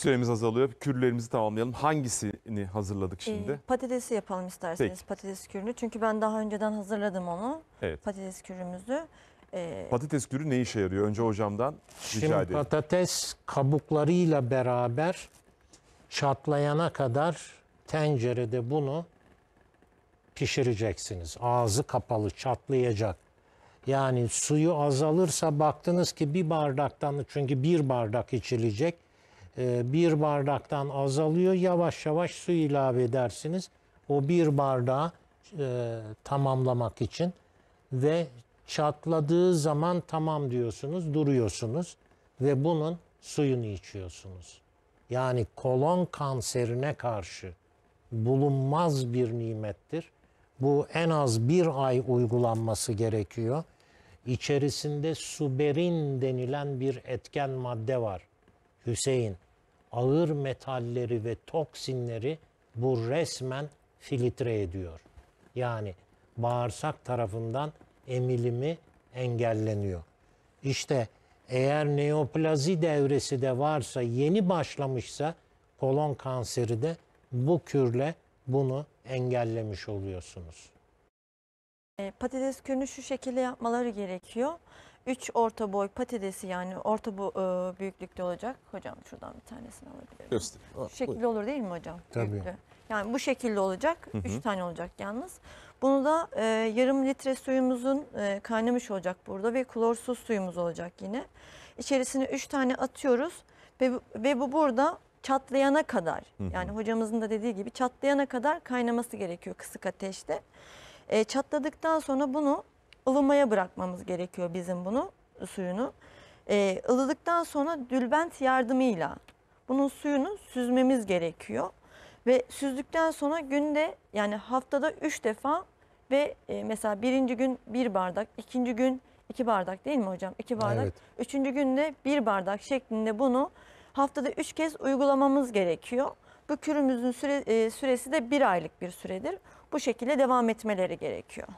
Süremiz azalıyor. Kürlerimizi tamamlayalım. Hangisini hazırladık şimdi? Ee, patatesi yapalım isterseniz Peki. patates kürünü. Çünkü ben daha önceden hazırladım onu. Evet. Patates kürümüzü. Ee, patates kürü ne işe yarıyor? Önce hocamdan rica şimdi edelim. patates kabuklarıyla beraber çatlayana kadar tencerede bunu pişireceksiniz. Ağzı kapalı çatlayacak. Yani suyu azalırsa baktınız ki bir bardaktan çünkü bir bardak içilecek ee, bir bardaktan azalıyor. Yavaş yavaş su ilave edersiniz. O bir bardağı e, tamamlamak için ve çatladığı zaman tamam diyorsunuz, duruyorsunuz ve bunun suyunu içiyorsunuz. Yani kolon kanserine karşı bulunmaz bir nimettir. Bu en az bir ay uygulanması gerekiyor. İçerisinde suberin denilen bir etken madde var. Hüseyin ağır metalleri ve toksinleri bu resmen filtre ediyor. Yani bağırsak tarafından emilimi engelleniyor. İşte eğer neoplazi devresi de varsa, yeni başlamışsa kolon kanseri de bu kürle bunu engellemiş oluyorsunuz. E, patates kürünü şu şekilde yapmaları gerekiyor. 3 orta boy patatesi yani orta bu e, büyüklükte olacak. Hocam şuradan bir tanesini alabilirim. Göster. Şu şekilde olur değil mi hocam? Tabii. Büyüklü. Yani bu şekilde olacak. 3 tane olacak yalnız. Bunu da e, yarım litre suyumuzun e, kaynamış olacak burada ve klorsuz suyumuz olacak yine. İçerisine 3 tane atıyoruz ve, ve bu burada çatlayana kadar hı hı. yani hocamızın da dediği gibi çatlayana kadar kaynaması gerekiyor kısık ateşte. E, çatladıktan sonra bunu ılımaya bırakmamız gerekiyor bizim bunu suyunu. E, ılıdıktan sonra dülbent yardımıyla bunun suyunu süzmemiz gerekiyor. Ve süzdükten sonra günde yani haftada 3 defa ve e, mesela birinci gün bir bardak, ikinci gün iki bardak değil mi hocam? İki bardak. Evet. Üçüncü günde bir bardak şeklinde bunu haftada üç kez uygulamamız gerekiyor. Bu kürümüzün süre, e, süresi de bir aylık bir süredir. Bu şekilde devam etmeleri gerekiyor.